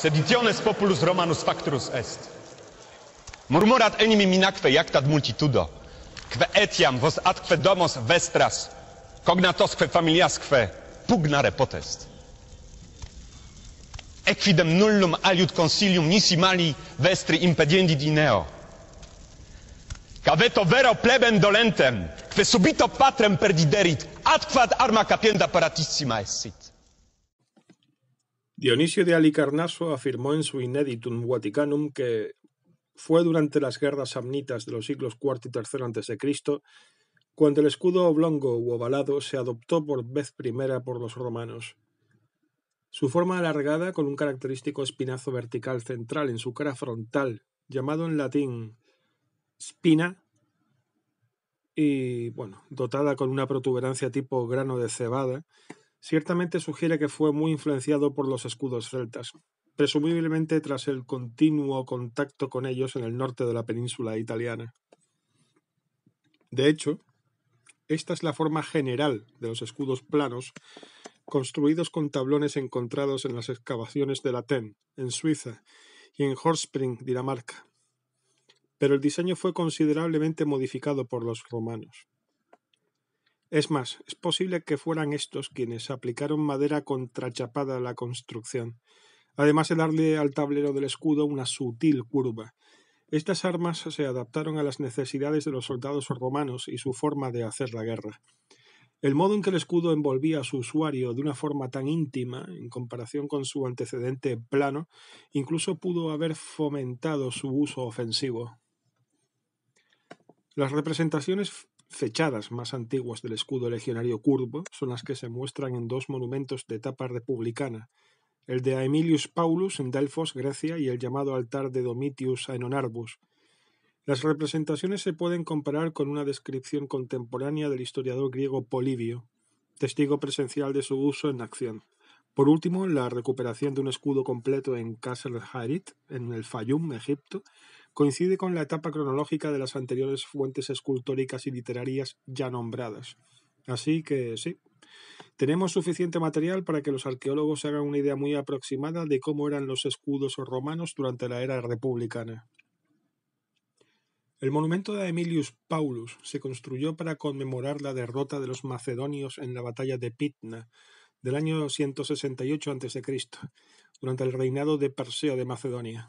seditiones populus romanus facturus est. Murmurat enimi minacque iactat multitudo, quae etiam vos atque domos vestras, cognatosque familiasque pugnare potest. Equidem nullum aliud consilium nisi mali vestri impediendi dineo. Caveto vero plebem dolentem, quae subito patrem perdiderit, atquad arma capienda paratissima essit. Dionisio de Alicarnaso afirmó en su Ineditum Vaticanum que fue durante las guerras samnitas de los siglos IV y III a.C. cuando el escudo oblongo u ovalado se adoptó por vez primera por los romanos. Su forma alargada, con un característico espinazo vertical central en su cara frontal, llamado en latín spina, y bueno, dotada con una protuberancia tipo grano de cebada, ciertamente sugiere que fue muy influenciado por los escudos celtas, presumiblemente tras el continuo contacto con ellos en el norte de la península italiana. De hecho, esta es la forma general de los escudos planos construidos con tablones encontrados en las excavaciones de Latén, en Suiza, y en Horspring, Dinamarca. Pero el diseño fue considerablemente modificado por los romanos. Es más, es posible que fueran estos quienes aplicaron madera contrachapada a la construcción, además de darle al tablero del escudo una sutil curva. Estas armas se adaptaron a las necesidades de los soldados romanos y su forma de hacer la guerra. El modo en que el escudo envolvía a su usuario de una forma tan íntima, en comparación con su antecedente plano, incluso pudo haber fomentado su uso ofensivo. Las representaciones fechadas más antiguas del escudo legionario curvo son las que se muestran en dos monumentos de etapa republicana, el de Aemilius Paulus en Delfos, Grecia, y el llamado altar de Domitius Aenonarbus. Las representaciones se pueden comparar con una descripción contemporánea del historiador griego Polibio, testigo presencial de su uso en acción. Por último, la recuperación de un escudo completo en Castle Harit, en el Fayum, Egipto, coincide con la etapa cronológica de las anteriores fuentes escultóricas y literarias ya nombradas. Así que sí, tenemos suficiente material para que los arqueólogos hagan una idea muy aproximada de cómo eran los escudos romanos durante la era republicana. El monumento de Emilius Paulus se construyó para conmemorar la derrota de los macedonios en la batalla de Pitna del año 168 a.C., durante el reinado de Perseo de Macedonia.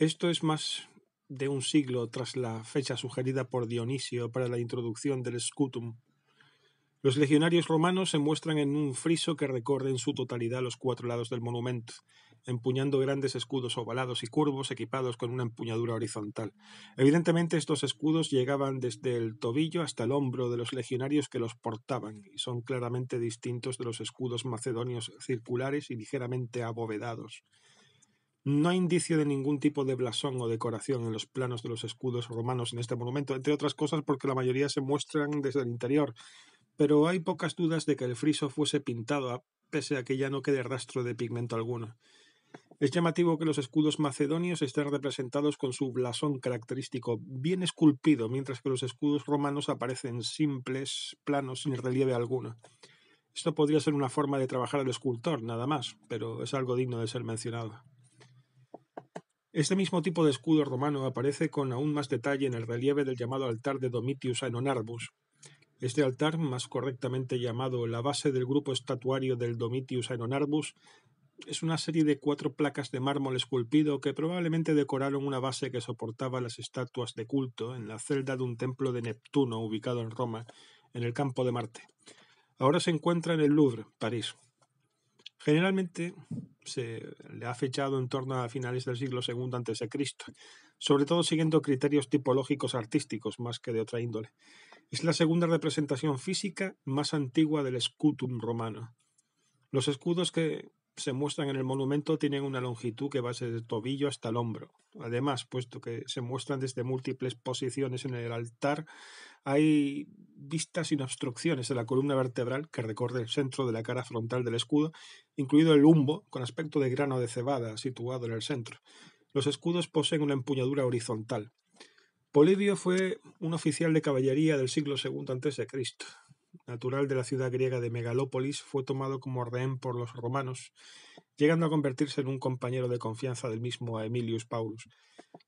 Esto es más de un siglo tras la fecha sugerida por Dionisio para la introducción del scutum. Los legionarios romanos se muestran en un friso que recorre en su totalidad los cuatro lados del monumento, empuñando grandes escudos ovalados y curvos equipados con una empuñadura horizontal. Evidentemente estos escudos llegaban desde el tobillo hasta el hombro de los legionarios que los portaban y son claramente distintos de los escudos macedonios circulares y ligeramente abovedados. No hay indicio de ningún tipo de blasón o decoración en los planos de los escudos romanos en este monumento, entre otras cosas porque la mayoría se muestran desde el interior, pero hay pocas dudas de que el friso fuese pintado, pese a que ya no quede rastro de pigmento alguno. Es llamativo que los escudos macedonios estén representados con su blasón característico, bien esculpido, mientras que los escudos romanos aparecen simples, planos, sin relieve alguno. Esto podría ser una forma de trabajar al escultor, nada más, pero es algo digno de ser mencionado. Este mismo tipo de escudo romano aparece con aún más detalle en el relieve del llamado altar de Domitius Aenonarbus. Este altar, más correctamente llamado la base del grupo estatuario del Domitius Aenonarbus, es una serie de cuatro placas de mármol esculpido que probablemente decoraron una base que soportaba las estatuas de culto en la celda de un templo de Neptuno ubicado en Roma, en el campo de Marte. Ahora se encuentra en el Louvre, París. Generalmente se le ha fechado en torno a finales del siglo II a.C., sobre todo siguiendo criterios tipológicos artísticos más que de otra índole. Es la segunda representación física más antigua del escutum romano. Los escudos que se muestran en el monumento tienen una longitud que va desde el tobillo hasta el hombro. Además, puesto que se muestran desde múltiples posiciones en el altar, hay vistas sin obstrucciones de la columna vertebral que recorre el centro de la cara frontal del escudo, incluido el umbo con aspecto de grano de cebada situado en el centro. Los escudos poseen una empuñadura horizontal. Polibio fue un oficial de caballería del siglo II a.C. Natural de la ciudad griega de Megalópolis, fue tomado como rehén por los romanos llegando a convertirse en un compañero de confianza del mismo a Emilius Paulus.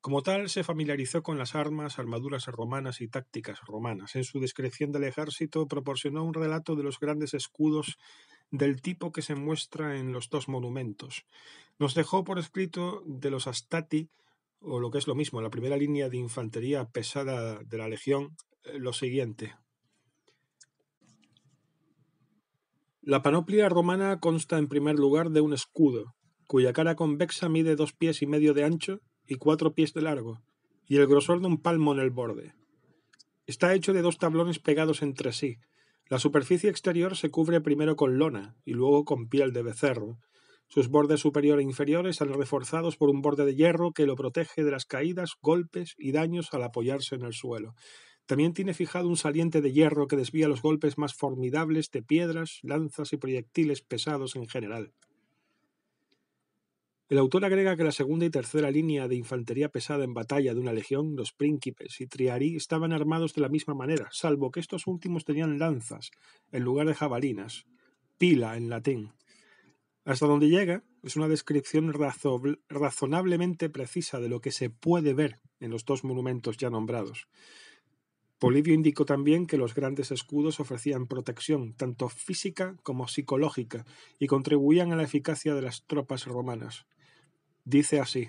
Como tal, se familiarizó con las armas, armaduras romanas y tácticas romanas. En su descripción del ejército proporcionó un relato de los grandes escudos del tipo que se muestra en los dos monumentos. Nos dejó por escrito de los Astati, o lo que es lo mismo, la primera línea de infantería pesada de la Legión, eh, lo siguiente. La panoplia romana consta en primer lugar de un escudo, cuya cara convexa mide dos pies y medio de ancho y cuatro pies de largo, y el grosor de un palmo en el borde. Está hecho de dos tablones pegados entre sí. La superficie exterior se cubre primero con lona y luego con piel de becerro. Sus bordes superior e inferiores están reforzados por un borde de hierro que lo protege de las caídas, golpes y daños al apoyarse en el suelo. También tiene fijado un saliente de hierro que desvía los golpes más formidables de piedras, lanzas y proyectiles pesados en general. El autor agrega que la segunda y tercera línea de infantería pesada en batalla de una legión, los príncipes y triarí, estaban armados de la misma manera, salvo que estos últimos tenían lanzas en lugar de jabalinas, pila en latín. Hasta donde llega es una descripción razonablemente precisa de lo que se puede ver en los dos monumentos ya nombrados. Polivio indicó también que los grandes escudos ofrecían protección, tanto física como psicológica, y contribuían a la eficacia de las tropas romanas. Dice así.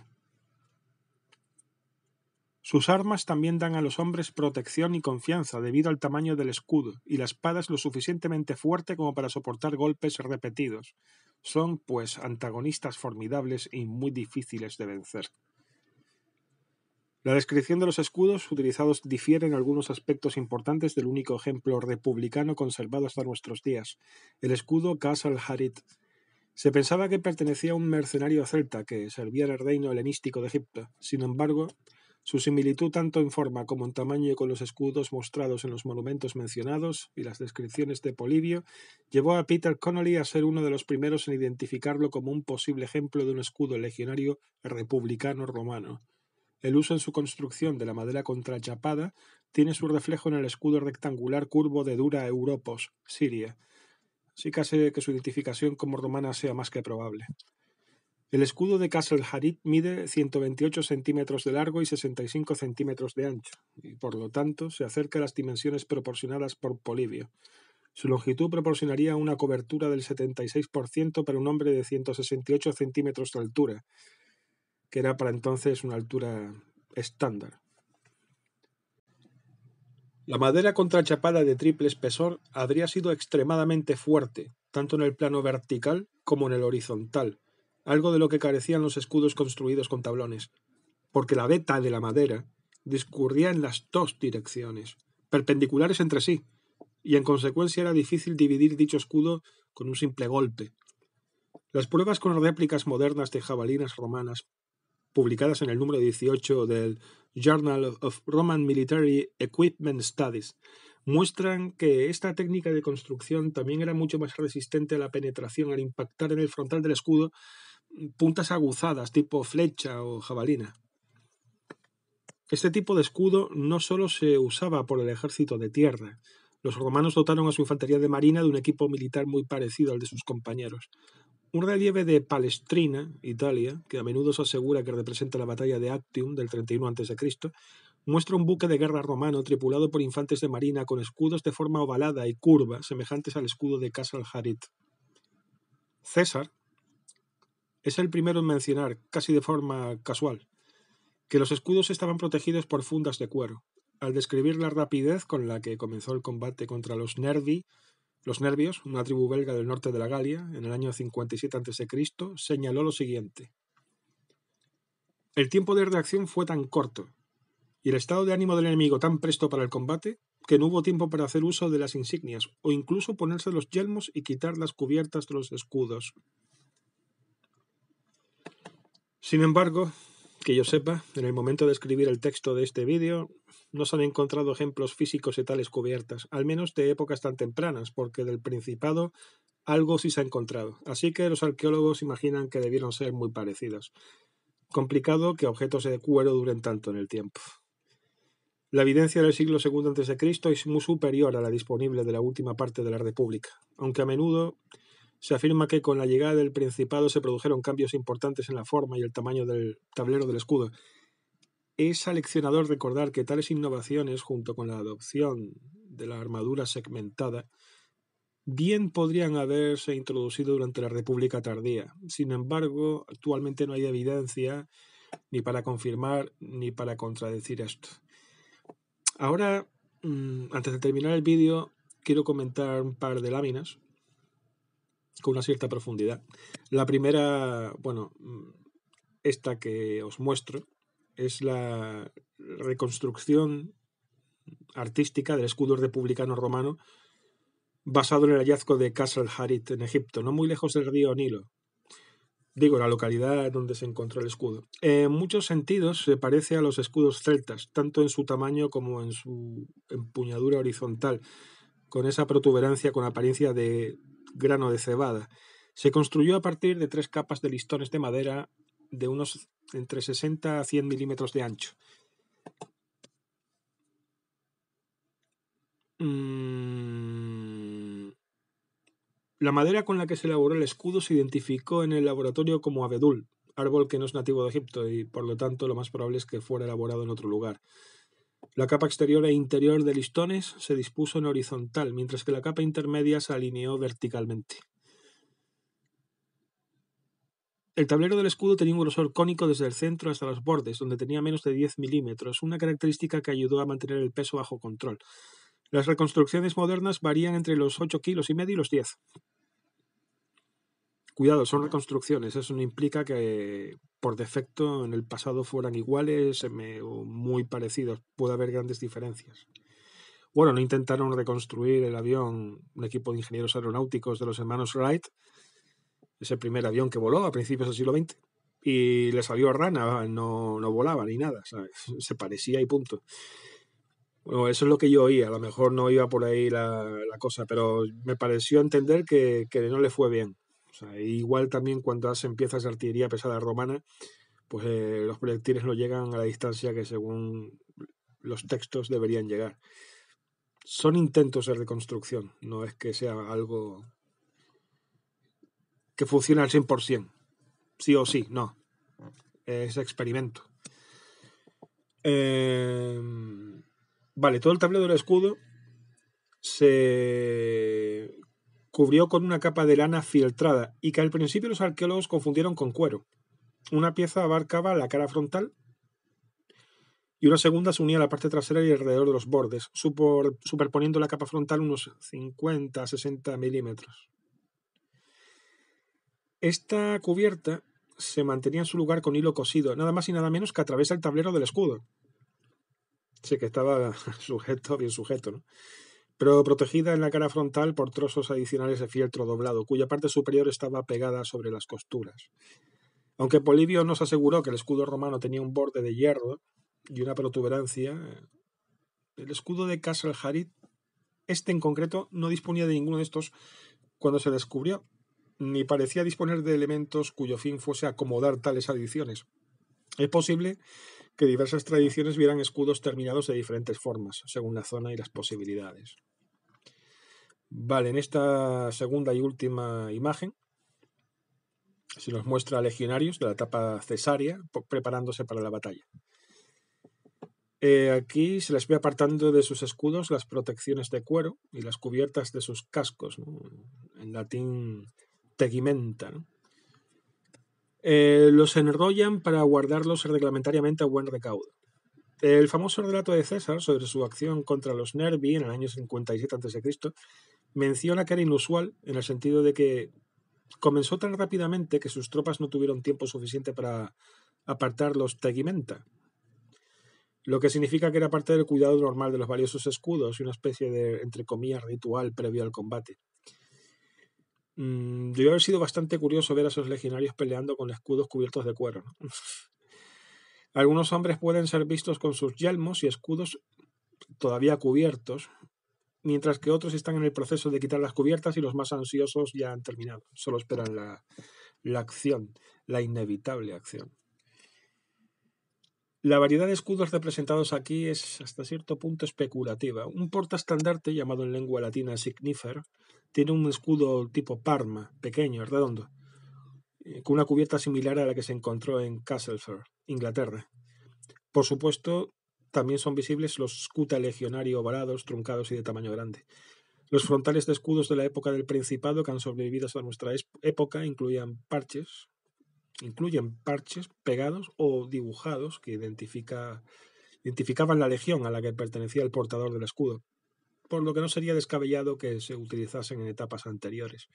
Sus armas también dan a los hombres protección y confianza debido al tamaño del escudo, y la espada es lo suficientemente fuerte como para soportar golpes repetidos. Son, pues, antagonistas formidables y muy difíciles de vencer. La descripción de los escudos utilizados difiere en algunos aspectos importantes del único ejemplo republicano conservado hasta nuestros días, el escudo Casa al-Harit. Se pensaba que pertenecía a un mercenario celta que servía al reino helenístico de Egipto. Sin embargo, su similitud tanto en forma como en tamaño con los escudos mostrados en los monumentos mencionados y las descripciones de Polibio llevó a Peter Connolly a ser uno de los primeros en identificarlo como un posible ejemplo de un escudo legionario republicano romano. El uso en su construcción de la madera contrachapada tiene su reflejo en el escudo rectangular curvo de Dura Europos, Siria. Así que hace que su identificación como romana sea más que probable. El escudo de Castle Harit mide 128 centímetros de largo y 65 centímetros de ancho, y por lo tanto se acerca a las dimensiones proporcionadas por Polibio. Su longitud proporcionaría una cobertura del 76% para un hombre de 168 centímetros de altura, que era para entonces una altura estándar. La madera contrachapada de triple espesor habría sido extremadamente fuerte, tanto en el plano vertical como en el horizontal, algo de lo que carecían los escudos construidos con tablones, porque la veta de la madera discurría en las dos direcciones, perpendiculares entre sí, y en consecuencia era difícil dividir dicho escudo con un simple golpe. Las pruebas con réplicas modernas de jabalinas romanas publicadas en el número 18 del Journal of Roman Military Equipment Studies, muestran que esta técnica de construcción también era mucho más resistente a la penetración al impactar en el frontal del escudo puntas aguzadas tipo flecha o jabalina. Este tipo de escudo no solo se usaba por el ejército de tierra, los romanos dotaron a su infantería de marina de un equipo militar muy parecido al de sus compañeros. Un relieve de Palestrina, Italia, que a menudo se asegura que representa la batalla de Actium del 31 a.C., muestra un buque de guerra romano tripulado por infantes de marina con escudos de forma ovalada y curva semejantes al escudo de Casal César es el primero en mencionar, casi de forma casual, que los escudos estaban protegidos por fundas de cuero, al describir la rapidez con la que comenzó el combate contra los Nervi los Nervios, una tribu belga del norte de la Galia, en el año 57 a.C., señaló lo siguiente. El tiempo de reacción fue tan corto, y el estado de ánimo del enemigo tan presto para el combate, que no hubo tiempo para hacer uso de las insignias, o incluso ponerse los yelmos y quitar las cubiertas de los escudos. Sin embargo, que yo sepa, en el momento de escribir el texto de este vídeo, no se han encontrado ejemplos físicos de tales cubiertas, al menos de épocas tan tempranas, porque del Principado algo sí se ha encontrado, así que los arqueólogos imaginan que debieron ser muy parecidos. Complicado que objetos de cuero duren tanto en el tiempo. La evidencia del siglo II a.C. es muy superior a la disponible de la última parte de la República, aunque a menudo se afirma que con la llegada del Principado se produjeron cambios importantes en la forma y el tamaño del tablero del escudo, es aleccionador recordar que tales innovaciones, junto con la adopción de la armadura segmentada, bien podrían haberse introducido durante la República tardía. Sin embargo, actualmente no hay evidencia ni para confirmar ni para contradecir esto. Ahora, mm, antes de terminar el vídeo, quiero comentar un par de láminas con una cierta profundidad. La primera, bueno, mm, esta que os muestro, es la reconstrucción artística del escudo republicano romano basado en el hallazgo de Castle Harit en Egipto, no muy lejos del río Nilo. Digo, la localidad donde se encontró el escudo. En muchos sentidos se parece a los escudos celtas, tanto en su tamaño como en su empuñadura horizontal, con esa protuberancia con apariencia de grano de cebada. Se construyó a partir de tres capas de listones de madera de unos entre 60 a 100 milímetros de ancho. Mm. La madera con la que se elaboró el escudo se identificó en el laboratorio como abedul, árbol que no es nativo de Egipto y por lo tanto lo más probable es que fuera elaborado en otro lugar. La capa exterior e interior de listones se dispuso en horizontal, mientras que la capa intermedia se alineó verticalmente. El tablero del escudo tenía un grosor cónico desde el centro hasta los bordes, donde tenía menos de 10 milímetros, una característica que ayudó a mantener el peso bajo control. Las reconstrucciones modernas varían entre los 8 kilos y medio y los 10. Cuidado, son reconstrucciones, eso no implica que por defecto en el pasado fueran iguales eh, o muy parecidos, puede haber grandes diferencias. Bueno, no intentaron reconstruir el avión un equipo de ingenieros aeronáuticos de los hermanos Wright, ese primer avión que voló a principios del siglo XX. Y le salió a rana, no, volaba ni nada, se parecía y punto. Bueno, eso es lo que yo oía, a lo mejor no iba por ahí la, cosa, pero me pareció entender que, no le fue bien. igual también cuando hacen piezas de artillería pesada romana, pues eh, los proyectiles no llegan a la distancia que según los textos deberían llegar. Son intentos de reconstrucción, no es que sea algo que funciona al 100%. Sí o sí, no. Es experimento. Eh, vale, todo el tablero del escudo se cubrió con una capa de lana filtrada y que al principio los arqueólogos confundieron con cuero. Una pieza abarcaba la cara frontal y una segunda se unía a la parte trasera y alrededor de los bordes, superponiendo la capa frontal unos 50-60 milímetros. Esta cubierta se mantenía en su lugar con hilo cosido, nada más y nada menos que a través del tablero del escudo. Sí, que estaba sujeto, bien sujeto, ¿no? Pero protegida en la cara frontal por trozos adicionales de fieltro doblado, cuya parte superior estaba pegada sobre las costuras. Aunque Polibio nos aseguró que el escudo romano tenía un borde de hierro y una protuberancia, el escudo de Castle este en concreto, no disponía de ninguno de estos cuando se descubrió, ni parecía disponer de elementos cuyo fin fuese acomodar tales adiciones. Es posible que diversas tradiciones vieran escudos terminados de diferentes formas, según la zona y las posibilidades. Vale, en esta segunda y última imagen se nos muestra a legionarios de la etapa cesárea preparándose para la batalla. Eh, aquí se les ve apartando de sus escudos las protecciones de cuero y las cubiertas de sus cascos, en latín tegimenta. Eh, los enrollan para guardarlos reglamentariamente a buen recaudo. El famoso relato de César sobre su acción contra los Nervi en el año 57 a.C. menciona que era inusual en el sentido de que comenzó tan rápidamente que sus tropas no tuvieron tiempo suficiente para apartar los tegimenta, lo que significa que era parte del cuidado normal de los valiosos escudos y una especie de, entre comillas, ritual previo al combate. Yo mm, debió haber sido bastante curioso ver a esos legionarios peleando con escudos cubiertos de cuero. Algunos hombres pueden ser vistos con sus yelmos y escudos todavía cubiertos, mientras que otros están en el proceso de quitar las cubiertas y los más ansiosos ya han terminado. Solo esperan la, la acción, la inevitable acción. La variedad de escudos representados aquí es hasta cierto punto especulativa. Un porta-estandarte llamado en lengua latina signifer tiene un escudo tipo Parma, pequeño, redondo, eh, con una cubierta similar a la que se encontró en Castleford, Inglaterra. Por supuesto, también son visibles los scuta legionario ovalados, truncados y de tamaño grande. Los frontales de escudos de la época del Principado que han sobrevivido hasta nuestra época incluían parches, incluyen parches pegados o dibujados que identifica, identificaban la legión a la que pertenecía el portador del escudo por lo que no sería descabellado que se utilizasen en etapas anteriores.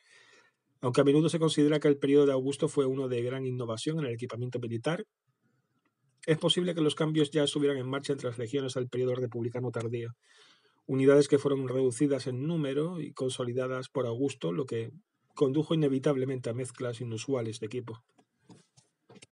Aunque a menudo se considera que el periodo de Augusto fue uno de gran innovación en el equipamiento militar, es posible que los cambios ya estuvieran en marcha entre las legiones al periodo republicano tardío, unidades que fueron reducidas en número y consolidadas por Augusto, lo que condujo inevitablemente a mezclas inusuales de equipo.